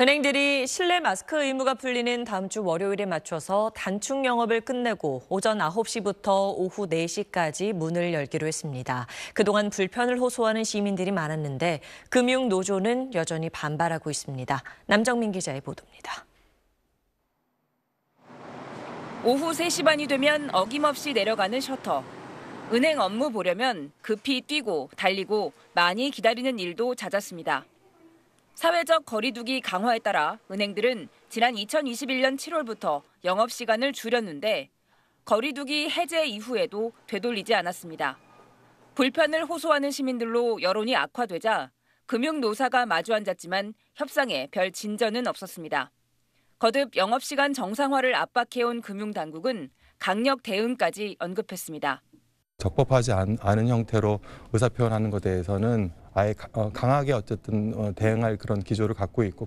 은행들이 실내 마스크 의무가 풀리는 다음 주 월요일에 맞춰서 단축 영업을 끝내고 오전 9시부터 오후 4시까지 문을 열기로 했습니다. 그동안 불편을 호소하는 시민들이 많았는데 금융노조는 여전히 반발하고 있습니다. 남정민 기자의 보도입니다. 오후 3시 반이 되면 어김없이 내려가는 셔터. 은행 업무 보려면 급히 뛰고 달리고 많이 기다리는 일도 잦았습니다. 사회적 거리두기 강화에 따라 은행들은 지난 2021년 7월부터 영업시간을 줄였는데 거리두기 해제 이후에도 되돌리지 않았습니다. 불편을 호소하는 시민들로 여론이 악화되자 금융노사가 마주 앉았지만 협상에 별 진전은 없었습니다. 거듭 영업시간 정상화를 압박해온 금융당국은 강력 대응까지 언급했습니다. 적법하지 않, 은 형태로 의사표현하는 것에 대해서는 아예 어, 강하게 어쨌든 어, 대응할 그런 기조를 갖고 있고.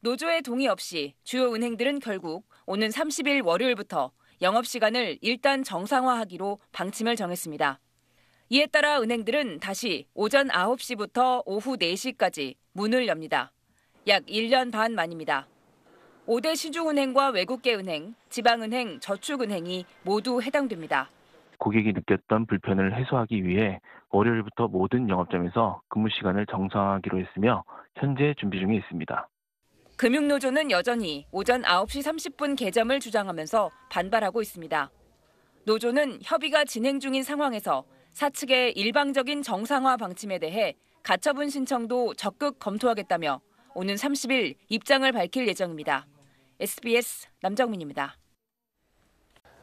노조의 동의 없이 주요 은행들은 결국 오는 30일 월요일부터 영업시간을 일단 정상화하기로 방침을 정했습니다. 이에 따라 은행들은 다시 오전 9시부터 오후 4시까지 문을 엽니다. 약 1년 반 만입니다. 5대 시중은행과 외국계 은행, 지방은행, 저축은행이 모두 해당됩니다. 고객이 느꼈던 불편을 해소하기 위해 월요일부터 모든 영업점에서 근무 시간을 정상화하기로 했으며 현재 준비 중에 있습니다. 금융노조는 여전히 오전 9시 30분 개점을 주장하면서 반발하고 있습니다. 노조는 협의가 진행 중인 상황에서 사측의 일방적인 정상화 방침에 대해 가처분 신청도 적극 검토하겠다며 오는 30일 입장을 밝힐 예정입니다. SBS 남정민입니다.